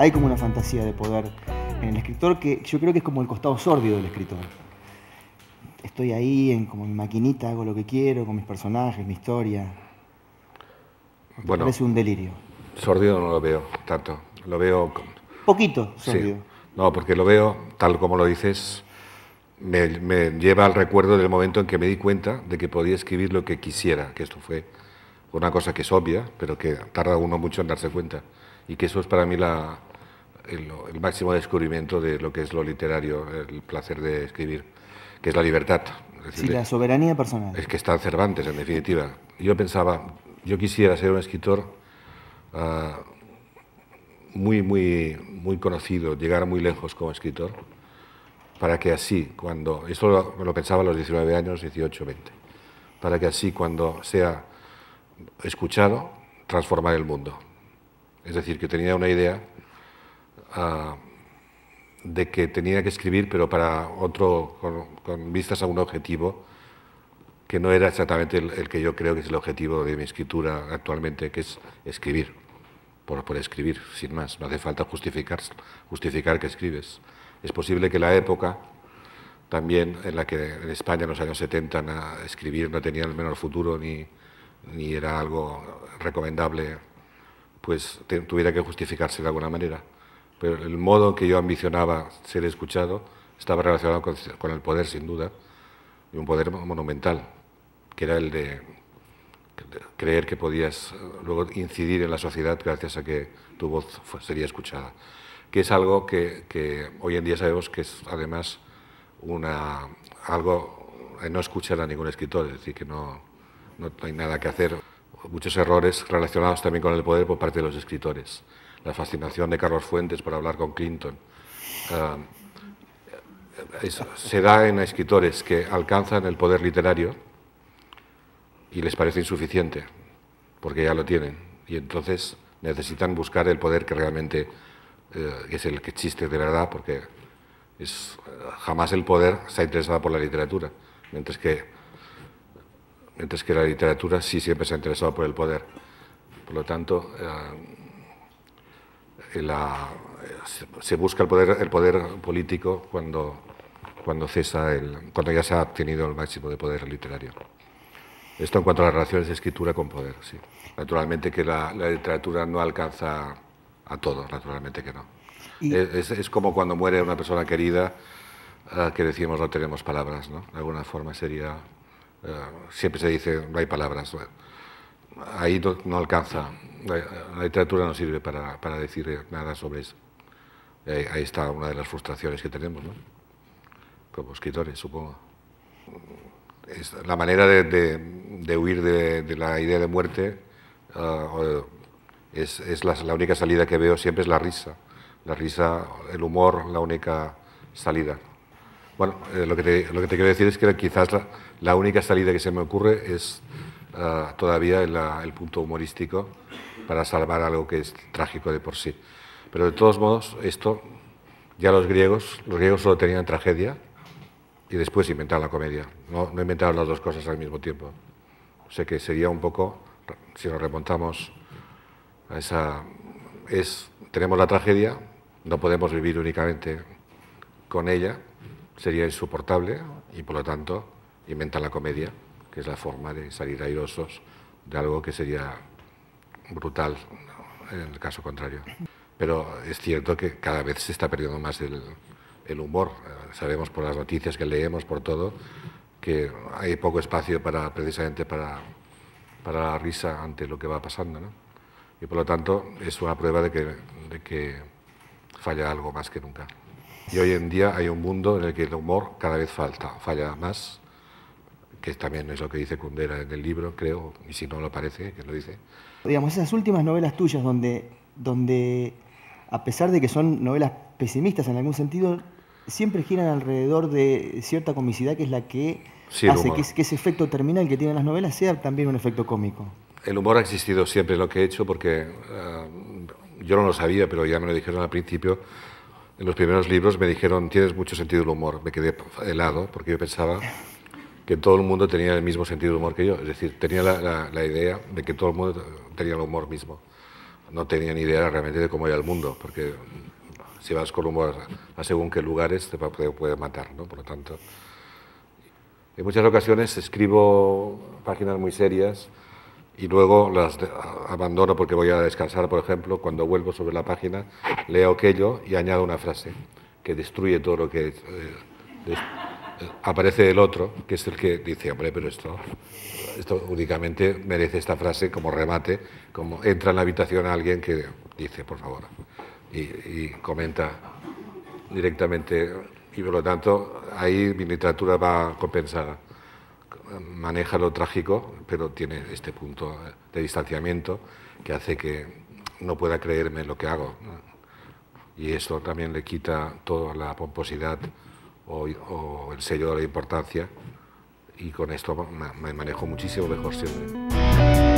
hay como una fantasía de poder en el escritor que yo creo que es como el costado sórdido del escritor. Estoy ahí en como mi maquinita, hago lo que quiero con mis personajes, mi historia. bueno, parece un delirio. Sórdido no lo veo tanto, lo veo con... poquito sordido. Sí. No, porque lo veo tal como lo dices. Me, me, lleva al recuerdo del momento en que me di cuenta de que podía escribir lo que quisiera, que esto fue una cosa que es obvia, pero que tarda uno mucho en darse cuenta. Y que eso es para mí la, el, máximo descubrimiento de lo que es lo literario, el placer de escribir, que es la libertad. Es decir, sí, la soberanía personal. Es que está Cervantes, en definitiva. Yo pensaba, yo quisiera ser un escritor ah, muy, muy, muy conocido, llegar muy lejos como escritor, para que así, cuando, esto lo, lo pensaba a los 19 años, 18, 20, para que así cuando sea escuchado, transformar el mundo. Es decir, que tenía una idea de que tenía que escribir, pero para otro, con, vistas a un objetivo que no era exactamente el, que yo creo que es el objetivo de mi escritura actualmente, que es escribir, por, escribir, sin más. No hace falta justificar, justificar que escribes. Es posible que la época también en la que en España en los años 70 escribir no tenía el menor futuro ni, era algo recomendable, pues tuviera que justificarse de alguna manera pero el modo en que yo ambicionaba ser escuchado estaba relacionado con, el poder, sin duda, y un poder monumental, que era el de creer que podías eh, luego incidir en la sociedad gracias a que tu voz sería escuchada, que es algo que, hoy en día sabemos que es además una, algo eh, no escuchar a ningún escritor, es decir, que no, no hay nada que hacer. Muchos errores relacionados también con el poder por parte de los escritores la fascinación de Carlos Fuentes por hablar con Clinton. Eh, se da en escritores que alcanzan el poder literario y les parece insuficiente, porque ya lo tienen, y entonces necesitan buscar el poder que realmente eh, es el que existe de verdad, porque es, jamás el poder se ha interesado por la literatura, mientras que, mientras que la literatura sí siempre se ha interesado por el poder. Por lo tanto, eh, se busca el poder, el poder político cuando, cuando, cesa el, cuando ya se ha obtenido el máximo de poder literario. Esto en cuanto a las relaciones de escritura con poder, sí. Naturalmente que la, literatura no alcanza a todo naturalmente que no. Es, como cuando muere una persona querida ah, que decimos no tenemos palabras, ¿no? De alguna forma sería... Eh, siempre se dice no hay palabras ahí no, alcanza. La, literatura no sirve para, decir nada sobre eso. Ahí, está una de las frustraciones que tenemos, ¿no? Como escritores, supongo. la manera de, huir de, la idea de muerte ah, es, la, única salida que veo siempre es la risa. La risa, el humor, la única salida. Bueno, eh, lo, que te, lo, quiero decir es que quizás la única salida que se me ocurre es Ah, todavía el, punto humorístico para salvar algo que es trágico de por sí. Pero de todos modos, esto ya los griegos, los griegos solo tenían tragedia y después inventaron la comedia. No, no inventaron las dos cosas al mismo tiempo. O sea que sería un poco, si nos remontamos a esa... Es, tenemos la tragedia, no podemos vivir únicamente con ella, sería insoportable y por lo tanto inventan la comedia que es la forma de salir airosos de algo que sería brutal en el caso contrario. Pero es cierto que cada vez se está perdiendo más el, humor. Eh, sabemos por las noticias que leemos, por todo, que hay poco espacio para, precisamente para, para la risa ante lo que va pasando. ¿no? Y por lo tanto es una prueba de que, de que falla algo más que nunca. Y hoy en día hay un mundo en el que el humor cada vez falta, falla más que también es lo que dice Kundera en el libro, creo, y si no lo parece, que lo dice. Digamos, esas últimas novelas tuyas donde, donde a pesar de que son novelas pesimistas en algún sentido, siempre giran alrededor de cierta comicidad que es la que hace que, que, ese efecto terminal que tienen las novelas sea también un efecto cómico. El humor ha existido siempre lo que he hecho porque eh, yo no lo sabía, pero ya me lo dijeron al principio. En los primeros libros me dijeron, tienes mucho sentido el humor. Me quedé helado porque yo pensaba que todo el mundo tenía el mismo sentido de humor que yo. Es decir, tenía la, idea de que todo el mundo tenía el humor mismo. No tenía ni idea realmente de cómo era el mundo, porque si vas con humor a, según qué lugares te puede, matar, ¿no? Por lo tanto, en muchas ocasiones escribo páginas muy serias y luego las abandono porque voy a descansar, por ejemplo, cuando vuelvo sobre la página, leo aquello y añado una frase que destruye todo lo que... Eh, aparece el otro, que es el que dice, hombre, pero esto, esto únicamente merece esta frase como remate, como entra en la habitación alguien que dice, por favor, y, comenta directamente, y por lo tanto ahí mi literatura va a compensar... Maneja lo trágico, pero tiene este punto de distanciamiento que hace que no pueda creerme lo que hago. Y esto también le quita toda la pomposidad o, el sello de la importancia y con esto me manejo muchísimo mejor siempre.